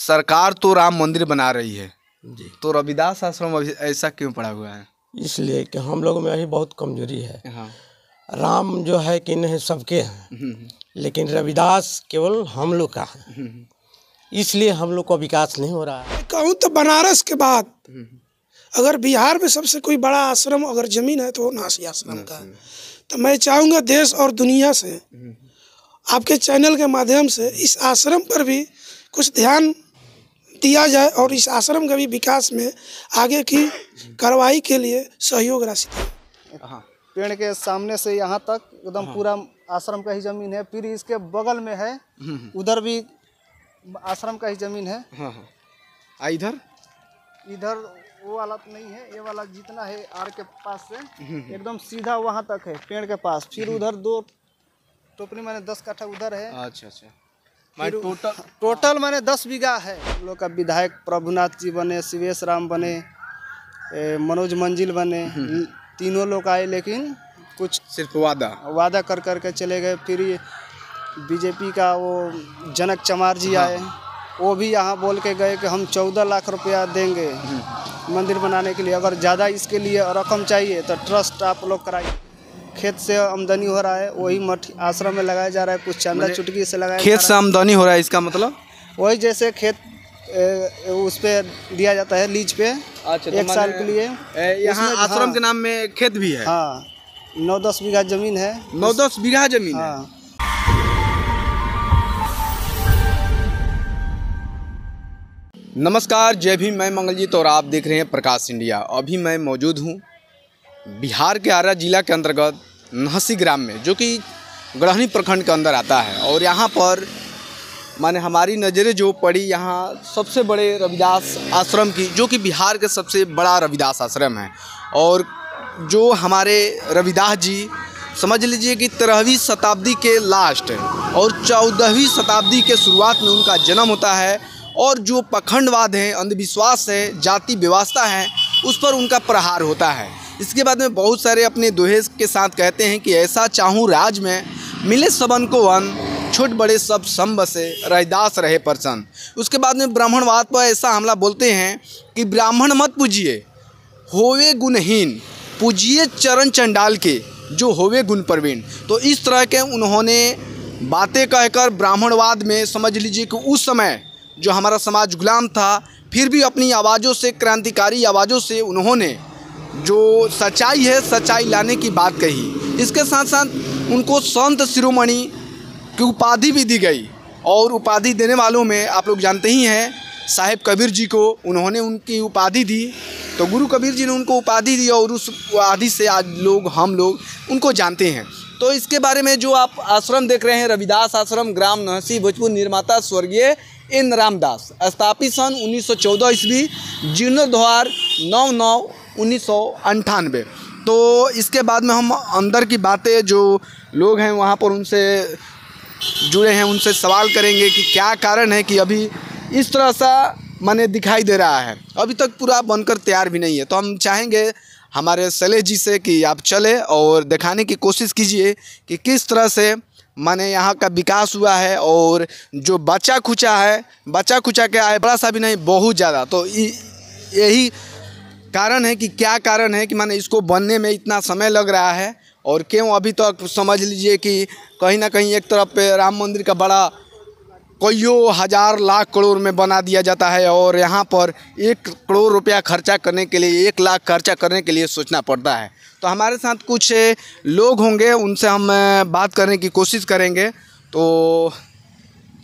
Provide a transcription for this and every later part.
सरकार तो राम मंदिर बना रही है जी तो रविदास आश्रम अभी ऐसा क्यों पड़ा हुआ है इसलिए कि हम लोगों में अभी बहुत कमजोरी है हाँ। राम जो है कि नहीं सबके हैं हम्म, हम्म, हम्म। लेकिन रविदास केवल हम लोग का है इसलिए हम लोग का विकास नहीं हो रहा है कहूँ तो बनारस के बाद अगर बिहार में सबसे कोई बड़ा आश्रम अगर जमीन है तो नासी आश्रम का है तो मैं चाहूँगा देश और दुनिया से आपके चैनल के माध्यम से इस आश्रम पर भी कुछ ध्यान दिया जाए और इस आश्रम का भी विकास में आगे की कार्रवाई के लिए सहयोग राशि हाँ पेड़ के सामने से यहाँ तक एकदम हाँ। पूरा आश्रम का ही जमीन है फिर इसके बगल में है हम्म, हम्म। उधर भी आश्रम का ही जमीन है हाँ, हाँ। आ इधर इधर वो वाला तो नहीं है ये वाला जितना है आर के पास से हम्म, एकदम सीधा वहाँ तक है पेड़ के पास फिर उधर दो टोपनी मैंने दस कट्ठा उधर है अच्छा अच्छा हाँ। टोटल टोटल मैंने दस बीघा है हम लोग का विधायक प्रभुनाथ जी बने शिवेश राम बने मनोज मंजिल बने हम्म। तीनों लोग आए लेकिन कुछ सिर्फ वादा वादा कर कर के चले गए फिर बीजेपी का वो जनक चमार जी हाँ। आए वो भी यहाँ बोल के गए कि हम चौदह लाख रुपया देंगे हम्म। मंदिर बनाने के लिए अगर ज़्यादा इसके लिए रकम चाहिए तो ट्रस्ट आप लोग कराइए खेत से आमदनी हो रहा है वही मठ आश्रम में लगाया जा रहा है कुछ चंदा चुटकी से लगाया खेत से आमदनी हो रहा है इसका मतलब वही जैसे खेत उस पर दिया जाता है लीज पे अच्छा तो एक साल के लिए यहाँ आश्रम हाँ। के नाम में खेत भी है हाँ नौ दस बीघा जमीन है नौ दस बीघा जमीन हाँ, नमस्कार जय भीम मैं मंगलजीत और आप देख रहे हैं प्रकाश इंडिया अभी मैं मौजूद हूँ बिहार के आरा जिला के अंतर्गत नहसी ग्राम में जो कि ग्रहणी प्रखंड के अंदर आता है और यहाँ पर माने हमारी नज़रें जो पड़ी यहाँ सबसे बड़े रविदास आश्रम की जो कि बिहार के सबसे बड़ा रविदास आश्रम है और जो हमारे रविदास जी समझ लीजिए कि तेरहवीं शताब्दी के लास्ट और चौदहवीं शताब्दी के शुरुआत में उनका जन्म होता है और जो पखंडवाद है अंधविश्वास है जाति व्यवस्था है उस पर उनका प्रहार होता है इसके बाद में बहुत सारे अपने दोहेज के साथ कहते हैं कि ऐसा चाहूँ राज में मिले सबन को वन छोट बड़े सब सम बसे रैदास रहे परसन उसके बाद में ब्राह्मणवाद पर ऐसा हमला बोलते हैं कि ब्राह्मण मत पूजिए होवे गुणहीन पूजिए चरण चंडाल के जो होवे गुण प्रवीण तो इस तरह के उन्होंने बातें कहकर ब्राह्मणवाद में समझ लीजिए कि उस समय जो हमारा समाज गुलाम था फिर भी अपनी आवाज़ों से क्रांतिकारी आवाज़ों से उन्होंने जो सच्चाई है सच्चाई लाने की बात कही इसके साथ साथ उनको संत शिरोमणि की उपाधि भी दी गई और उपाधि देने वालों में आप लोग जानते ही हैं साहेब कबीर जी को उन्होंने उनकी उपाधि दी तो गुरु कबीर जी ने उनको उपाधि दी और उस उपाधि से आज लोग हम लोग उनको जानते हैं तो इसके बारे में जो आप आश्रम देख रहे हैं रविदास आश्रम ग्राम नहसी भोजपुर निर्माता स्वर्गीय एन रामदास स्थापित सन 1914 सौ ईस्वी जीर्णोद्वार नौ नौ उन्नीस तो इसके बाद में हम अंदर की बातें जो लोग हैं वहाँ पर उनसे जुड़े हैं उनसे सवाल करेंगे कि क्या कारण है कि अभी इस तरह सा मैंने दिखाई दे रहा है अभी तक पूरा बनकर तैयार भी नहीं है तो हम चाहेंगे हमारे सले जी से कि आप चले और दिखाने की कोशिश कीजिए कि किस तरह से मैंने यहाँ का विकास हुआ है और जो बचा खुचा है बचा खुचा क्या है बड़ा सा भी नहीं बहुत ज़्यादा तो यही कारण है कि क्या कारण है कि माने इसको बनने में इतना समय लग रहा है और क्यों अभी तक समझ लीजिए कि कहीं ना कहीं एक तरफ पे राम मंदिर का बड़ा कईयों हज़ार लाख करोड़ में बना दिया जाता है और यहाँ पर एक करोड़ रुपया खर्चा करने के लिए एक लाख खर्चा करने के लिए सोचना पड़ता है तो हमारे साथ कुछ लोग होंगे उनसे हम बात करने की कोशिश करेंगे तो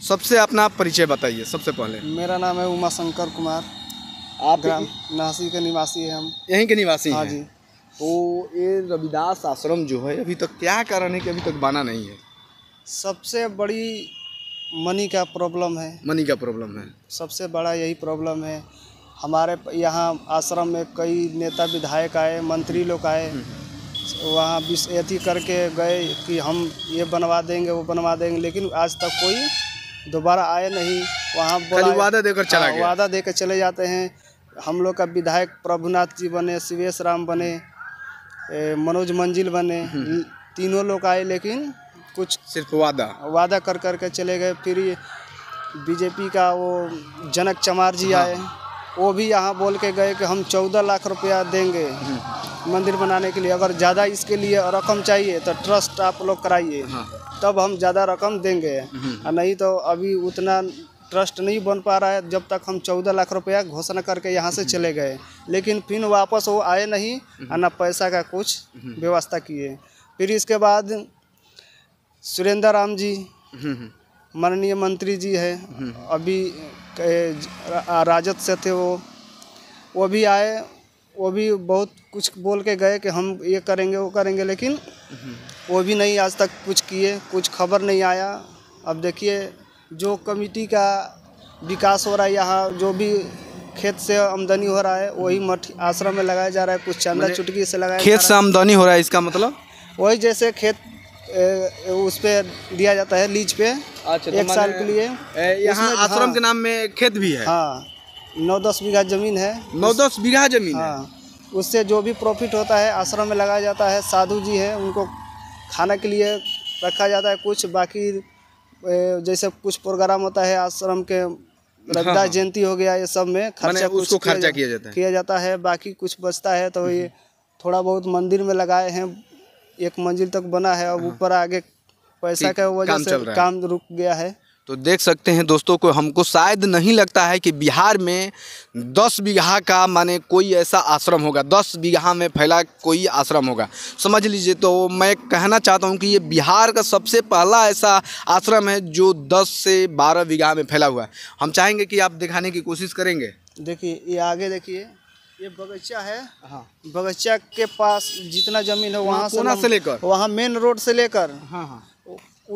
सबसे अपना परिचय बताइए सबसे पहले मेरा नाम है उमा शंकर कुमार आप ग्राम नासी के निवासी हैं हम यहीं के निवासी हाँ जी तो ये रविदास आश्रम जो है अभी तक क्या कारण है कि अभी तक बना नहीं है सबसे बड़ी मनी का प्रॉब्लम है मनी का प्रॉब्लम है सबसे बड़ा यही प्रॉब्लम है हमारे यहाँ आश्रम में कई नेता विधायक आए मंत्री लोग आए हम्म। वहाँ अति करके गए कि हम ये बनवा देंगे वो बनवा देंगे लेकिन आज तक कोई दोबारा आए नहीं वहाँ वादा देकर चला हाँ, वादा देकर चले जाते हैं हम लोग का विधायक प्रभुनाथ जी बने शिवेश राम बने मनोज मंजिल बने हम्म। तीनों लोग आए लेकिन कुछ सिर्फ वादा वादा कर कर के चले गए फिर बीजेपी का वो जनक चमार जी हाँ। आए वो भी यहाँ बोल के गए कि हम चौदह लाख रुपया देंगे हम्म। मंदिर बनाने के लिए अगर ज़्यादा इसके लिए रकम चाहिए तो ट्रस्ट आप लोग कराइए हाँ। तब हम ज़्यादा रकम देंगे हम्म। नहीं तो अभी उतना ट्रस्ट नहीं बन पा रहा है जब तक हम चौदह लाख रुपया घोषणा करके यहाँ से चले गए लेकिन फिर वापस वो आए नहीं हम्म। और ना पैसा का कुछ हम्म। व्यवस्था किए फिर इसके बाद सुरेंद्र राम जी हम्म, माननीय मंत्री जी है अभी राजद से थे वो वो भी आए वो भी बहुत कुछ बोल के गए कि हम ये करेंगे वो करेंगे लेकिन वो भी नहीं आज तक कुछ किए कुछ खबर नहीं आया अब देखिए जो कमिटी का विकास हो रहा है यहाँ जो भी खेत से आमदनी हो रहा है वही मठ आश्रम में लगाया जा रहा है कुछ चंदा मतलब चुटकी से लगाया खेत से आमदनी हो रहा है इसका मतलब वही जैसे खेत ए, उस पर दिया जाता है लीज पे अच्छा, तो एक साल के लिए यहाँ आश्रम हाँ, के नाम में खेत भी है हाँ नौ दस बीघा जमीन है नौ दस बीघा जमीन हाँ उससे जो भी प्रॉफिट होता है आश्रम में लगाया जाता है साधु जी हैं उनको खाना के लिए रखा जाता है कुछ बाकी जैसे कुछ प्रोग्राम होता है आश्रम के रविदास हाँ। जयंती हो गया ये सब में खर्चा उसको खर्चा किया, किया जाता है किया जाता है बाकी कुछ बचता है तो ये हम्म। थोड़ा बहुत मंदिर में लगाए हैं एक मंजिल तक बना है और हाँ। ऊपर आगे पैसा का वजह से काम रुक गया है तो देख सकते हैं दोस्तों को हमको शायद नहीं लगता है कि बिहार में दस बीघा का माने कोई ऐसा आश्रम होगा दस बीघा में फैला कोई आश्रम होगा समझ लीजिए तो मैं कहना चाहता हूँ कि ये बिहार का सबसे पहला ऐसा आश्रम है जो दस से बारह बीघा में फैला हुआ है हम चाहेंगे कि आप दिखाने की कोशिश करेंगे देखिए ये आगे देखिए ये बगीचा है हाँ बगीचा के पास जितना ज़मीन है वहाँ हाँ, से, से लेकर वहाँ मेन रोड से लेकर हाँ हाँ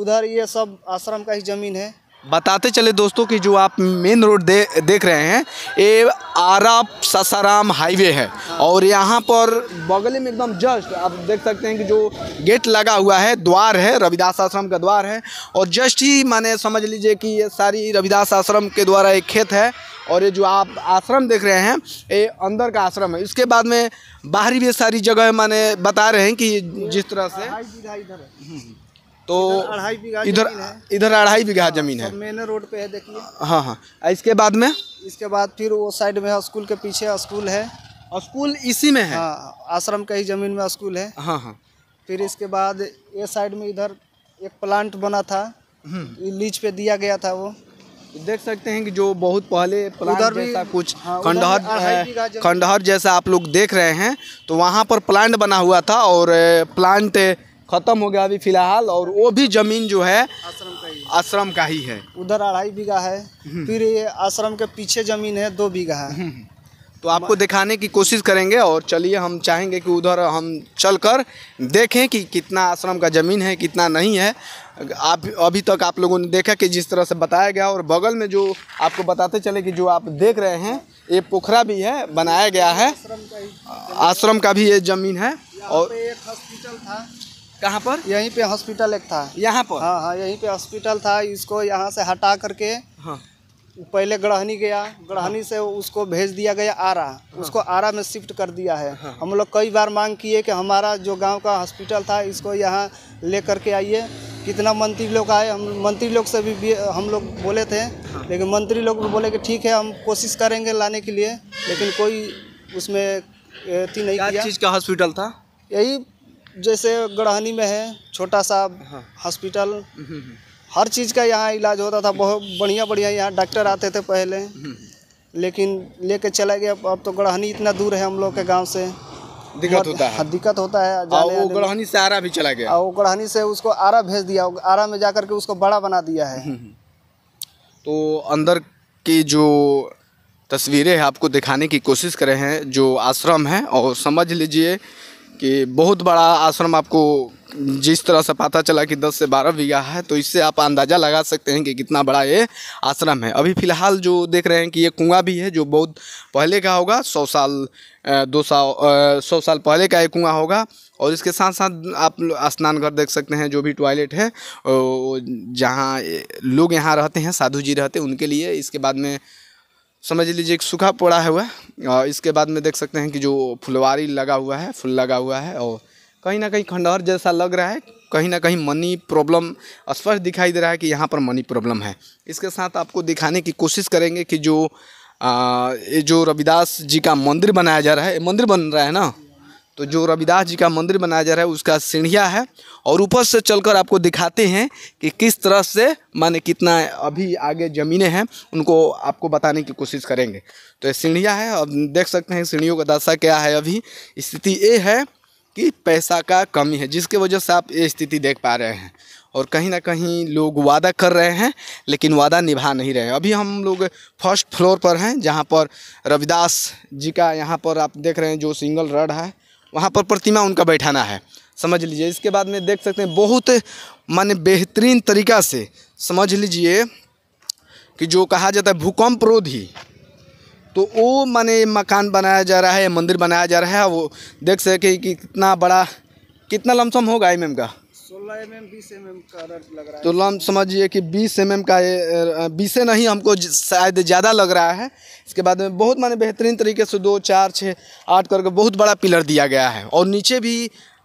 उधर ये सब आश्रम का ही ज़मीन है बताते चले दोस्तों कि जो आप मेन रोड दे, देख रहे हैं ये आरा सासाराम हाईवे है और यहाँ पर बगल में एकदम जस्ट आप देख सकते हैं कि जो गेट लगा हुआ है द्वार है रविदास आश्रम का द्वार है और जस्ट ही माने समझ लीजिए कि ये सारी रविदास आश्रम के द्वारा एक खेत है और ये जो आप आश्रम देख रहे हैं ये अंदर का आश्रम है इसके बाद में बाहरी भी सारी जगह माने बता रहे हैं कि जिस तरह से तो इधर इधर अढ़ाई बीघा जमीन है मेन हाँ, रोड तो पे है देखिए हाँ हाँ इसके बाद में इसके बाद फिर वो साइड में स्कूल के पीछे स्कूल है स्कूल इसी में है हाँ, आश्रम का ही जमीन में स्कूल है हाँ हाँ फिर इसके बाद ये साइड में इधर एक प्लांट बना था लीज हम्म। पे दिया गया था वो देख सकते हैं कि जो बहुत पहले उधर जैसा कुछ हाँ, खंडहर खंडहर जैसा आप लोग देख रहे हैं तो वहाँ पर प्लांट बना हुआ था और प्लांट ख़त्म हो गया अभी फ़िलहाल और वो भी ज़मीन जो है आश्रम का ही आश्रम का ही है उधर अढ़ाई बीघा है हम्म। फिर ये आश्रम के पीछे ज़मीन है दो बीघा है हम्म। तो आपको दिखाने की कोशिश करेंगे और चलिए हम चाहेंगे कि उधर हम चलकर देखें कि कितना आश्रम का ज़मीन है कितना नहीं है आप अभी तक आप लोगों ने देखा कि जिस तरह से बताया गया और बगल में जो आपको बताते चले कि जो आप देख रहे हैं ये पोखरा भी है बनाया गया है आश्रम का, आश्रम का भी ये ज़मीन है और एक हॉस्पिटल था कहाँ पर यहीं पे हॉस्पिटल एक था यहाँ पर हाँ हाँ यहीं पे हॉस्पिटल था इसको यहाँ से हटा करके हाँ पहले गढ़हनी गया गढ़हनी हाँ। से उसको भेज दिया गया आरा हाँ। उसको आरा में शिफ्ट कर दिया है हाँ। हम लोग कई बार मांग किए कि हमारा जो गांव का हॉस्पिटल था इसको यहाँ ले करके आइए कितना मंत्री लोग आए हम मंत्री लोग से भी, भी हम लोग बोले थे हाँ। लेकिन मंत्री लोग भी बोले कि ठीक है हम कोशिश करेंगे लाने के लिए लेकिन कोई उसमें नहीं किया चीज़ का हॉस्पिटल था यही जैसे गढ़हनी में है छोटा सा हॉस्पिटल हाँ। हम्म, हम्म, हम्म। हर चीज़ का यहाँ इलाज होता था बहुत बढ़िया बढ़िया यहाँ डॉक्टर आते थे पहले लेकिन लेके चला गया अब तो गढ़हनी इतना दूर है हम लोग के गांव से दिक्कत होता है हाँ, दिक्कत होता है वो से आरा भी चला गया वो गढ़हनी से उसको आरा भेज दिया आरा में जा के उसको बड़ा बना दिया है तो अंदर की जो तस्वीरें हैं आपको दिखाने की कोशिश करें हैं जो आश्रम है और समझ लीजिए कि बहुत बड़ा आश्रम आपको जिस तरह से पता चला कि 10 से 12 बीघा है तो इससे आप अंदाज़ा लगा सकते हैं कि कितना बड़ा ये आश्रम है अभी फ़िलहाल जो देख रहे हैं कि ये कुआँ भी है जो बहुत पहले का होगा सौ साल दो सौ सौ साल पहले का एक कुआँ होगा और इसके साथ साथ आप स्नान घर देख सकते हैं जो भी टॉयलेट है जहाँ लोग यहाँ रहते हैं साधु जी रहते हैं उनके लिए इसके बाद में समझ लीजिए एक सूखा पड़ा है वह और इसके बाद में देख सकते हैं कि जो फुलवारी लगा हुआ है फूल लगा हुआ है और कहीं ना कहीं खंडहर जैसा लग रहा है कहीं ना कहीं मनी प्रॉब्लम स्पष्ट दिखाई दे रहा है कि यहाँ पर मनी प्रॉब्लम है इसके साथ आपको दिखाने की कोशिश करेंगे कि जो ये जो रविदास जी का मंदिर बनाया जा रहा है मंदिर बन रहा है ना तो जो रविदास जी का मंदिर बनाया जा रहा है उसका सीढ़िया है और ऊपर से चलकर आपको दिखाते हैं कि किस तरह से माने कितना अभी आगे ज़मीनें हैं उनको आपको बताने की कोशिश करेंगे तो ये सीढ़िया है अब देख सकते हैं सीढ़ियों का दशा क्या है अभी स्थिति ये है कि पैसा का कमी है जिसके वजह से आप ये स्थिति देख पा रहे हैं और कहीं ना कहीं लोग वादा कर रहे हैं लेकिन वादा निभा नहीं रहे हैं अभी हम लोग फर्स्ट फ्लोर पर हैं जहाँ पर रविदास जी का यहाँ पर आप देख रहे हैं जो सिंगल रड है वहाँ पर प्रतिमा उनका बैठाना है समझ लीजिए इसके बाद में देख सकते हैं बहुत माने बेहतरीन तरीका से समझ लीजिए कि जो कहा जाता है भूकंप रोधी तो वो माने मकान बनाया जा रहा है मंदिर बनाया जा रहा है वो देख सके कि कितना बड़ा कितना लमसम होगा एम का तो लम समझिए कि बीस एम एम का ये बीस नहीं हमको शायद ज़्यादा लग रहा है इसके बाद में बहुत माने बेहतरीन तरीके से दो चार छः आठ करके बहुत बड़ा पिलर दिया गया है और नीचे भी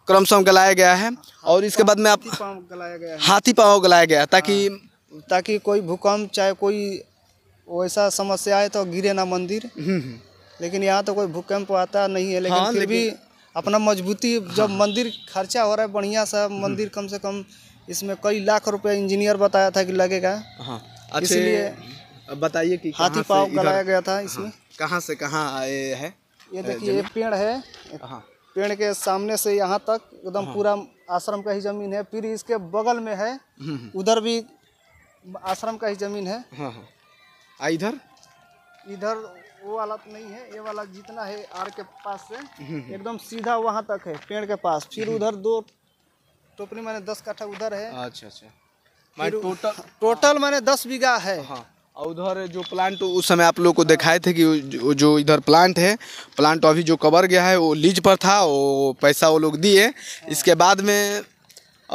क्रमशम गलाया गया है और इसके बाद में आप गलाया गया हाथी पाँव गलाया गया ताकि हाँ। ताकि कोई भूकंप चाहे कोई वैसा समस्या आए तो गिरे ना मंदिर हम्म, हम्म। लेकिन यहाँ तो कोई भूकंप आता नहीं है लेकिन हाँ, फिर भी अपना मजबूती जब मंदिर खर्चा हो रहा है बढ़िया सा मंदिर कम से कम इसमें कई लाख रुपए इंजीनियर बताया था कि लगेगा हाँ, हाँ। इसलिए बताइए कि हाथी पाव कराया गया था हाँ, इसमें कहाँ से कहाँ आए है ये देखिए ये पेड़ है हाँ। पेड़ के सामने से यहाँ तक एकदम पूरा आश्रम का ही जमीन है फिर इसके बगल में है हम्म, हम्म। उधर भी आश्रम का ही जमीन है इधर इधर वो वाला तो नहीं है ये वाला जितना है आर के पास से हम्म, हम्म, हम्म। एकदम सीधा वहाँ तक है पेड़ के पास फिर उधर दो टोपनी मैंने दस काठा उधर है अच्छा अच्छा मैं टोटल टोटल मैंने दस बीघा है हाँ और उधर जो प्लांट उस समय आप लोग को दिखाए थे कि जो इधर प्लांट है प्लांट अभी जो कवर गया है वो लीज पर था वो पैसा वो लोग दिए हाँ। इसके बाद में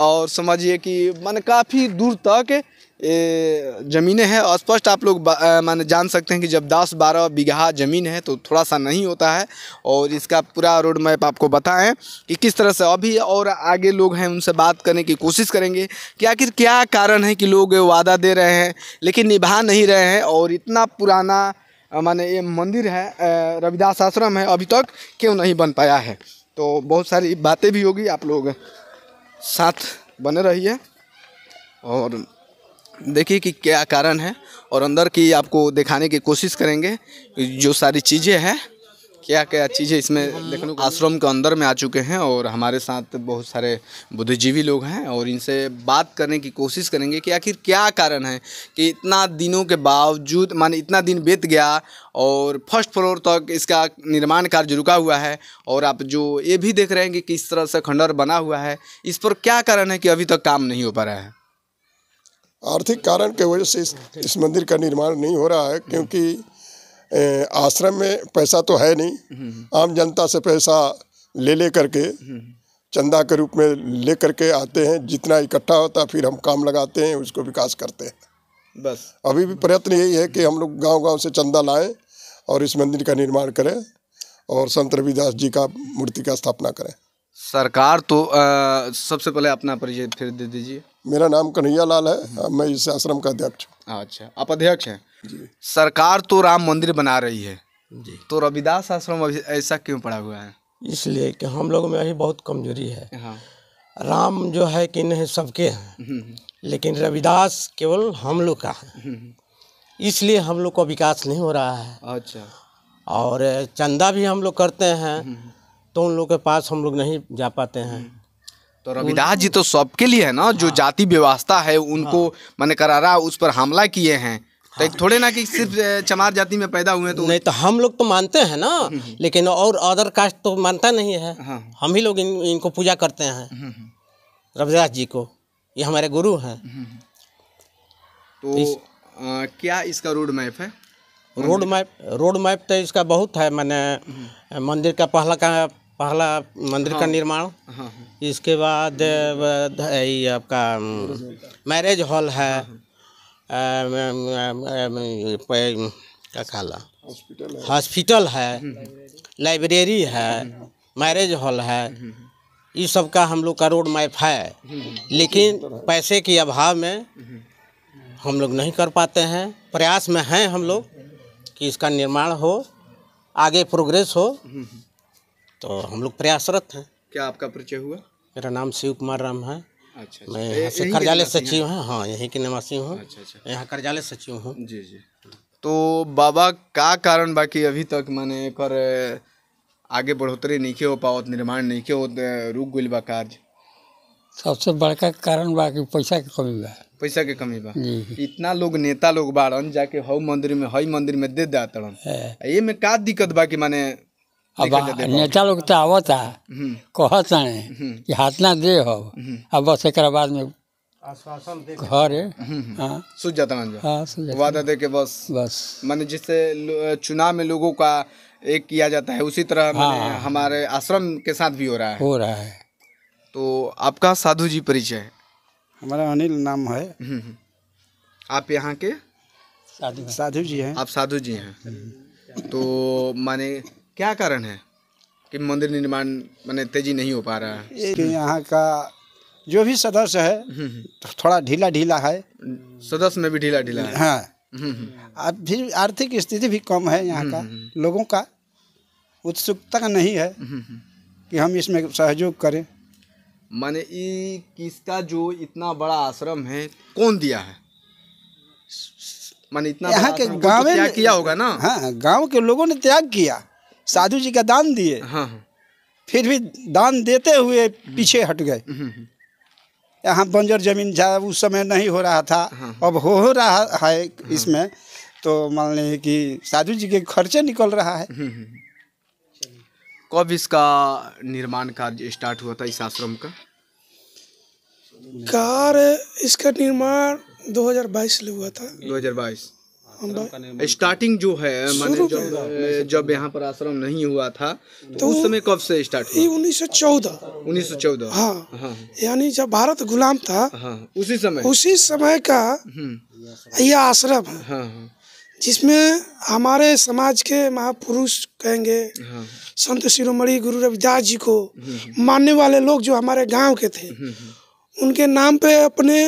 और समझिए कि मैंने काफ़ी दूर तक ज़मीनें हैं स्पष्ट आप लोग माने जान सकते हैं कि जब दस बारह बीघा ज़मीन है तो थोड़ा सा नहीं होता है और इसका पूरा रोड मैप आपको बताएं कि किस तरह से अभी और आगे लोग हैं उनसे बात करने की कोशिश करेंगे कि आखिर क्या कारण है कि लोग वादा दे रहे हैं लेकिन निभा नहीं रहे हैं और इतना पुराना माने ये मंदिर है रविदास आश्रम है अभी तक क्यों नहीं बन पाया है तो बहुत सारी बातें भी होगी आप लोग साथ बने रहिए और देखिए कि क्या कारण है और अंदर की आपको दिखाने की कोशिश करेंगे जो सारी चीज़ें हैं क्या क्या चीज़ें इसमें देखने आश्रम के अंदर में आ चुके हैं और हमारे साथ बहुत सारे बुद्धिजीवी लोग हैं और इनसे बात करने की कोशिश करेंगे कि आखिर क्या कारण है कि इतना दिनों के बावजूद माने इतना दिन बीत गया और फर्स्ट फ्लोर तक इसका निर्माण कार्य रुका हुआ है और आप जो ये भी देख रहे हैं कि किस तरह से खंडर बना हुआ है इस पर क्या कारण है कि अभी तक काम नहीं हो पा रहा है आर्थिक कारण के वजह से इस, इस मंदिर का निर्माण नहीं हो रहा है क्योंकि आश्रम में पैसा तो है नहीं आम जनता से पैसा ले ले करके चंदा के रूप में ले करके आते हैं जितना इकट्ठा होता है फिर हम काम लगाते हैं उसको विकास करते हैं बस अभी भी प्रयत्न यही है कि हम लोग गाँव गाँव से चंदा लाएँ और इस मंदिर का निर्माण करें और संत रविदास जी का मूर्ति का स्थापना करें सरकार तो आ, सबसे पहले अपना परिचय फिर दे दीजिए मेरा नाम कन्हैया लाल है मैं इस आश्रम का अध्यक्ष अच्छा आप अध्यक्ष हैं जी सरकार तो राम मंदिर बना रही है जी तो रविदास आश्रम ऐसा क्यों पड़ा हुआ है इसलिए कि हम लोग में अभी बहुत कमजोरी है हाँ। राम जो है कि नहीं सबके हैं हम्म, हम्म, हम्म। लेकिन रविदास केवल हम लोग का है इसलिए हम लोग का विकास नहीं हो रहा है अच्छा और चंदा भी हम लोग करते हैं तो उन लोग के पास हम लोग नहीं जा पाते हैं तो रविदास जी तो सबके लिए है ना जो हाँ। जाति व्यवस्था है उनको हाँ। मैंने करारा उस पर हमला किए हैं तो हाँ। एक थोड़े ना कि सिर्फ चमार जाति में पैदा हुए तो नहीं तो हम लोग तो मानते हैं ना हम्म, हम्म। लेकिन और अदर कास्ट तो मानता नहीं है हम ही लोग इन, इनको पूजा करते हैं हम्म, रविदास जी को ये हमारे गुरु हैं तो इस... आ, क्या इसका रोड मैप है रोड मैप रोड मैप तो इसका बहुत है मैंने मंदिर का पहला का पहला मंदिर का हाँ। निर्माण हाँ, हाँ। इसके बाद आपका मैरिज हॉल है क्या कहला हॉस्पिटल है हम्म, हम्म। लाइब्रेरी है हम्म, मैरिज हॉल है ये सब का हम लोग का रोड मैप है लेकिन पैसे के अभाव में हम लोग नहीं कर पाते हैं प्रयास में हैं हम लोग कि इसका निर्माण हो आगे प्रोग्रेस हो तो हम लोग प्रयासरत हैं क्या आपका परिचय हुआ मेरा नाम शिव कुमार राम है अच्छा, अच्छा। मैं यहाँ से कार्यालय सचिव हैं हाँ यहीं के निवासी हूँ अच्छा, अच्छा। यहाँ कार्यालय सचिव हूँ जी जी तो बाबा का कारण बाकी अभी तक माने कर आगे बढ़ोतरी नहीं के हो पावत निर्माण नहीं के हो रुक गई बा कार्य सबसे बड़का कारण बाकी पैसा की कमी बा पैसा के कमी बा इतना लोग नेता लोग बाड़न जाके हौ मंदिर में हई मंदिर में दे दे दातड़न ये में का दिक्कत बाकी माने अब नेता लोग तो आवता कहता है हम्म। हम्म। कि ना दे हो हम्म। अब बस एक बाद में घर हाँ हाँ वादा दे के बस बस मैंने जिससे चुनाव में लोगों का एक किया जाता है उसी तरह हाँ, हमारे आश्रम के साथ भी हो रहा है हो रहा है तो आपका साधु जी परिचय हमारा अनिल नाम है आप यहाँ के साधु साधु जी हैं आप साधु जी हैं तो माने क्या कारण है कि मंदिर निर्माण मैंने तेजी नहीं हो पा रहा है यहाँ का जो भी सदस्य है हम्म, हम्म, हम्म। तो थोड़ा ढीला ढीला है सदस्य में भी ढीला ढीला है हाँ भी आर्थिक स्थिति भी कम है यहाँ का लोगों का उत्सुकता नहीं है कि हम इसमें सहयोग करें माने ये किसका जो इतना बड़ा आश्रम है कौन दिया है माने इतना यहाँ के तो गाँव में किया होगा ना हाँ गाँव के लोगों ने त्याग किया साधु जी का दान दिए हाँ, हाँ फिर भी दान देते हुए पीछे हट गए हम्म, हम्म, हम्म। यहाँ बंजर जमीन जा उस समय नहीं हो रहा था हाँ, हाँ। अब हो रहा है इसमें तो मान लें कि साधु जी के खर्चे निकल रहा है कब इसका निर्माण कार्य स्टार्ट हुआ था इस आश्रम का कार्य इसका निर्माण 2022 में हुआ था 2022 स्टार्टिंग जो है माने जब जब यहाँ पर आश्रम नहीं हुआ था तो, तो उस समय कब से स्टार्ट हुआ उन्नीस सौ चौदह उन्नीस सौ चौदह हाँ।, हाँ, हाँ, यानी जब भारत गुलाम था हाँ, उसी समय उसी समय का हम्म। यह आश्रम है हाँ, हाँ। जिसमें हमारे समाज के महापुरुष कहेंगे हाँ। संत शिरोमणि गुरु रविदास जी को हम्म, हम्म। मानने वाले लोग जो हमारे गांव के थे उनके नाम पे अपने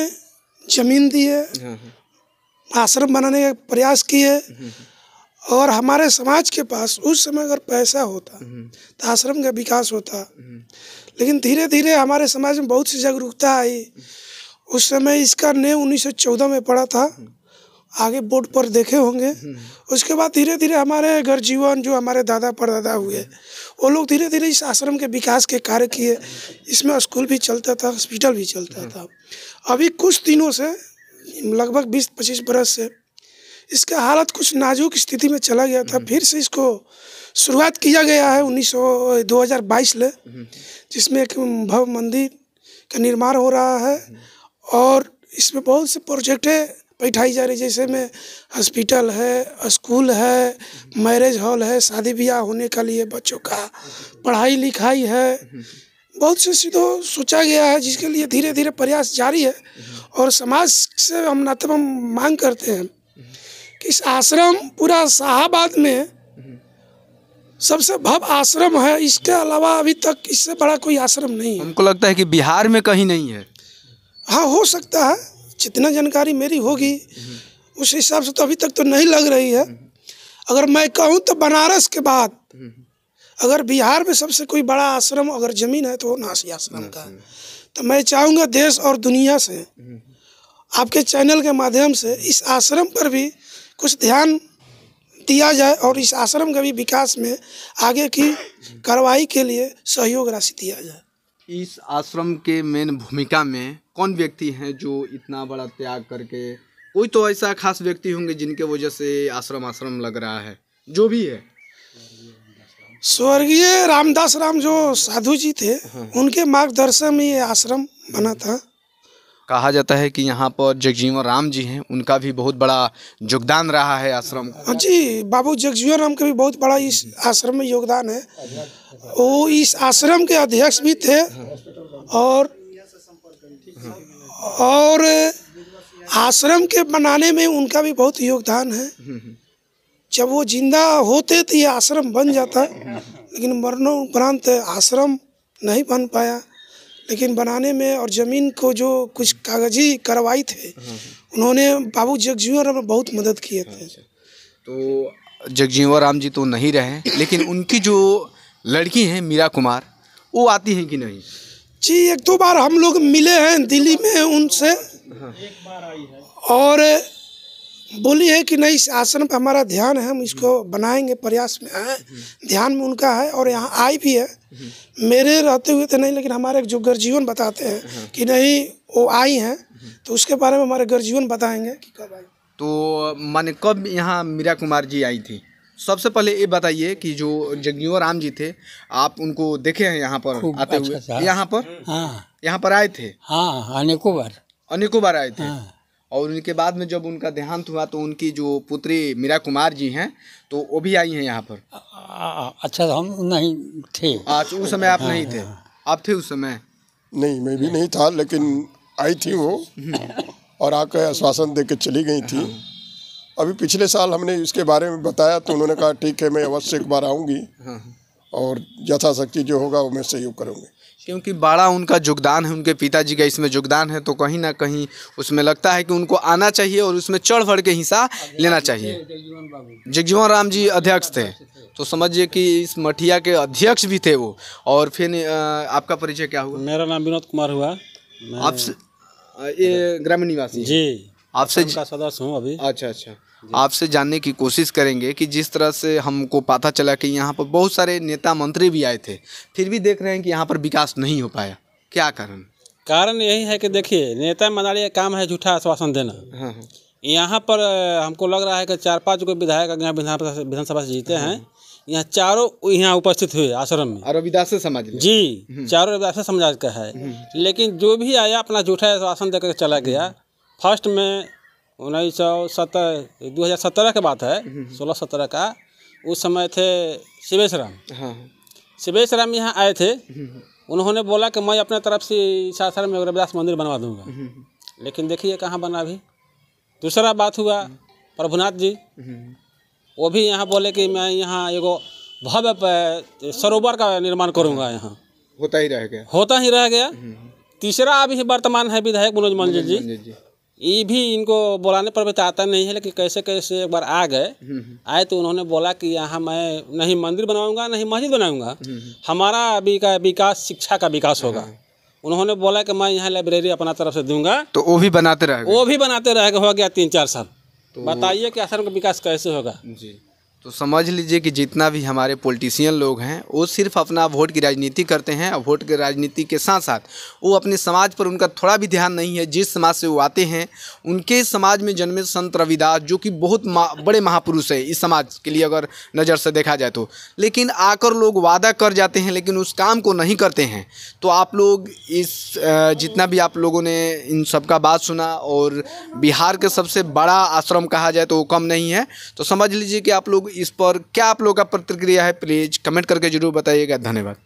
जमीन दिए हाँ, आश्रम बनाने का प्रयास किए और हमारे समाज के पास उस समय अगर पैसा होता तो आश्रम का विकास होता लेकिन धीरे धीरे हमारे समाज में बहुत सी जागरूकता आई उस समय इसका ने 1914 में पड़ा था आगे बोर्ड पर देखे होंगे उसके बाद धीरे धीरे हमारे घर जीवन जो हमारे दादा परदादा हुए वो लोग धीरे धीरे इस आश्रम के विकास के कार्य किए इसमें स्कूल भी चलता था हॉस्पिटल भी चलता था अभी कुछ दिनों से लगभग बीस पच्चीस बरस से इसका हालत कुछ नाजुक स्थिति में चला गया था हम्म। फिर से इसको शुरुआत किया गया है उन्नीस सौ दो हज़ार बाईस ले हम्म। जिसमें एक भव्य मंदिर का निर्माण हो रहा है हम्म। और इसमें बहुत से प्रोजेक्टें बैठाई जा रही जैसे में हॉस्पिटल है स्कूल है मैरिज हॉल है शादी ब्याह होने का लिए बच्चों का पढ़ाई लिखाई है बहुत से सीधो सोचा गया है जिसके लिए धीरे धीरे प्रयास जारी है और समाज से हम नाते हम मांग करते हैं कि इस आश्रम पूरा शाहबाद में सबसे भव आश्रम है इसके अलावा अभी तक इससे बड़ा कोई आश्रम नहीं है हमको लगता है कि बिहार में कहीं नहीं है हाँ हो सकता है जितना जानकारी मेरी होगी उस हिसाब से तो अभी तक तो नहीं लग रही है अगर मैं कहूँ तो बनारस के बाद हम्म। अगर बिहार में सबसे कोई बड़ा आश्रम अगर ज़मीन है तो वो नासी आश्रम का है तो मैं चाहूँगा देश और दुनिया से आपके चैनल के माध्यम से इस आश्रम पर भी कुछ ध्यान दिया जाए और इस आश्रम का भी विकास में आगे की कार्रवाई के लिए सहयोग राशि दिया जाए इस आश्रम के मेन भूमिका में कौन व्यक्ति हैं जो इतना बड़ा त्याग करके कोई तो ऐसा खास व्यक्ति होंगे जिनके वजह से आश्रम आश्रम लग रहा है जो भी है स्वर्गीय रामदास राम जो साधु जी थे हम्म। उनके मार्गदर्शन में ये आश्रम बना था कहा जाता है कि यहाँ पर जगजीवन राम जी हैं उनका भी बहुत बड़ा योगदान रहा है आश्रम हाँ जी बाबू जगजीवन राम का भी बहुत बड़ा इस आश्रम में योगदान है वो इस आश्रम के अध्यक्ष भी थे और और आश्रम के बनाने में उनका भी बहुत योगदान है हम्म, हम्म। जब वो जिंदा होते तो ये आश्रम बन जाता है लेकिन उपरांत आश्रम नहीं बन पाया लेकिन बनाने में और ज़मीन को जो कुछ कागजी कार्रवाई थे उन्होंने बाबू जगजीवन राम बहुत मदद किए थे अच्छा। तो जगजीवन राम जी तो नहीं रहे लेकिन उनकी जो लड़की हैं मीरा कुमार वो आती हैं कि नहीं जी एक दो तो बार हम लोग मिले हैं दिल्ली में उनसे हाँ। और बोली है कि नहीं इस आसन पर हमारा ध्यान है हम इसको हम्म। बनाएंगे प्रयास में है हम्म। ध्यान में उनका है और यहाँ आई भी है हम्म। मेरे रहते हुए तो नहीं लेकिन हमारे जो गर्जीवन बताते हैं हाँ। कि नहीं वो आई हैं तो उसके बारे में हमारे गर्जीवन बताएंगे कि कब आई तो माने कब यहाँ मीरा कुमार जी आई थी सबसे पहले ये बताइए कि जो जगजीवर राम जी थे आप उनको देखे हैं यहाँ पर आते अच्छा हुए अच्छा। यहाँ पर हाँ यहाँ पर आए थे हाँ अनेकों बार अनेकों बार आए थे हाँ। और उनके बाद में जब उनका देहांत हुआ तो उनकी जो पुत्री मीरा कुमार जी हैं तो वो भी आई हैं यहाँ पर अच्छा तो हम नहीं थे आज उस समय आप नहीं थे हाँ, हाँ। आप थे उस समय नहीं मैं भी नहीं था लेकिन आई थी वो और आकर आश्वासन दे के चली गई थी हाँ। अभी पिछले साल हमने इसके बारे में बताया तो उन्होंने कहा ठीक है मैं अवश्य एक बार आऊँगी और यथाशक्ति जो होगा वो मैं सहयोग करूँगी क्योंकि बड़ा उनका योगदान है उनके पिताजी का इसमें योगदान है तो कहीं ना कहीं उसमें लगता है कि उनको आना चाहिए और उसमें चढ़ भर के हिस्सा लेना चाहिए जगजीवन राम जी अध्यक्ष थे तो समझिए कि इस मठिया के अध्यक्ष भी थे वो और फिर आपका परिचय क्या हुआ मेरा नाम विनोद कुमार हुआ आपसे ये ग्रामीण निवासी जी आपसे सदस्य हूँ अभी अच्छा अच्छा आपसे जानने की कोशिश करेंगे कि जिस तरह से हमको पता चला कि यहाँ पर बहुत सारे नेता मंत्री भी आए थे फिर भी देख रहे हैं कि यहाँ पर विकास नहीं हो पाया क्या कारण कारण यही है कि देखिए नेता मनाली काम है झूठा आश्वासन देना हाँ, हाँ। यहाँ पर हमको लग रहा है कि चार पाँच गो विधायक यहाँ विधानसभा से जीते हैं यहाँ चारों यहाँ उपस्थित हुए आश्रम में रविदास समाज जी हम्म। चारों रविदास समाज का है हम्म। लेकिन जो भी आया अपना झूठा आश्वासन देकर चला गया फर्स्ट में उन्नीस सौ सत्तर दो हज़ार सत्रह की बात है हम्म, हम्म। सोलह सत्रह का उस समय थे शिवेश राम हाँ। शिवेश हाँ। राम यहाँ आए थे हम्म, उन्होंने बोला कि मैं अपने तरफ से सासाराम में रविदास मंदिर बनवा दूंगा लेकिन देखिए कहाँ बना अभी दूसरा बात हुआ प्रभुनाथ जी वो भी यहाँ बोले कि मैं यहाँ एगो भव्य सरोवर का निर्माण करूँगा यहाँ होता ही रह गया होता ही रह गया तीसरा अभी वर्तमान है विधायक मनोज मंजिल जी ये भी इनको बुलाने पर भी तो आता नहीं है लेकिन कैसे कैसे एक बार आ गए हम्म, हम्म। आए तो उन्होंने बोला कि यहाँ मैं नहीं मंदिर बनाऊंगा नहीं मस्जिद बनाऊंगा हम्म, हमारा अभी का विकास शिक्षा का विकास होगा हाँ, हाँ। उन्होंने बोला कि मैं यहाँ लाइब्रेरी अपना तरफ से दूंगा तो वो भी बनाते रहे वो भी बनाते रह हो गया तीन चार साल तो... बताइए कि असर का विकास कैसे होगा जी तो समझ लीजिए कि जितना भी हमारे पॉलिटिशियन लोग हैं वो सिर्फ अपना वोट की राजनीति करते हैं और वोट की राजनीति के साथ साथ वो अपने समाज पर उनका थोड़ा भी ध्यान नहीं है जिस समाज से वो आते हैं उनके समाज में जन्मे संत रविदास जो कि बहुत बड़े महापुरुष है इस समाज के लिए अगर नज़र से देखा जाए तो लेकिन आकर लोग वादा कर जाते हैं लेकिन उस काम को नहीं करते हैं तो आप लोग इस जितना भी आप लोगों ने इन सब का बात सुना और बिहार के सबसे बड़ा आश्रम कहा जाए तो वो कम नहीं है तो समझ लीजिए कि आप लोग इस पर क्या आप लोगों का प्रतिक्रिया है प्लीज़ कमेंट करके ज़रूर बताइएगा धन्यवाद